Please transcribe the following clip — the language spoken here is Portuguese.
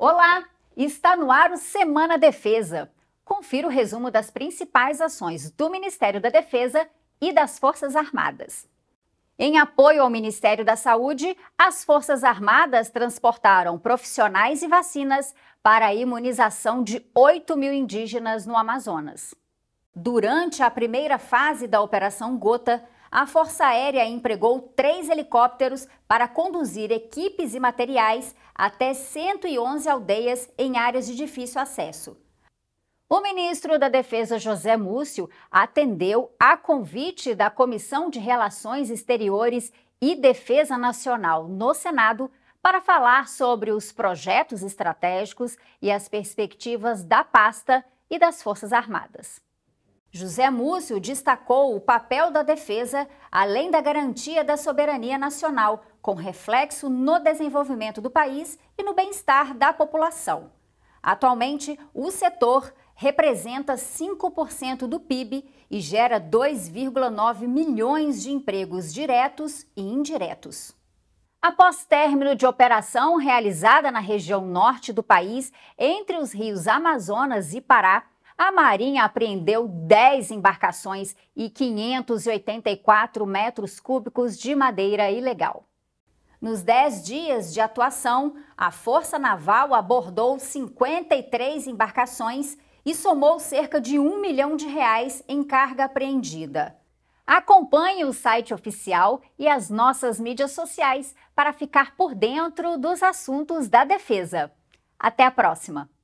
Olá, está no ar o Semana Defesa. Confira o resumo das principais ações do Ministério da Defesa e das Forças Armadas. Em apoio ao Ministério da Saúde, as Forças Armadas transportaram profissionais e vacinas para a imunização de 8 mil indígenas no Amazonas. Durante a primeira fase da Operação Gota, a Força Aérea empregou três helicópteros para conduzir equipes e materiais até 111 aldeias em áreas de difícil acesso. O ministro da Defesa José Múcio atendeu a convite da Comissão de Relações Exteriores e Defesa Nacional no Senado para falar sobre os projetos estratégicos e as perspectivas da pasta e das Forças Armadas. José Múcio destacou o papel da defesa, além da garantia da soberania nacional, com reflexo no desenvolvimento do país e no bem-estar da população. Atualmente, o setor representa 5% do PIB e gera 2,9 milhões de empregos diretos e indiretos. Após término de operação realizada na região norte do país, entre os rios Amazonas e Pará, a Marinha apreendeu 10 embarcações e 584 metros cúbicos de madeira ilegal. Nos 10 dias de atuação, a Força Naval abordou 53 embarcações e somou cerca de um milhão de reais em carga apreendida. Acompanhe o site oficial e as nossas mídias sociais para ficar por dentro dos assuntos da defesa. Até a próxima!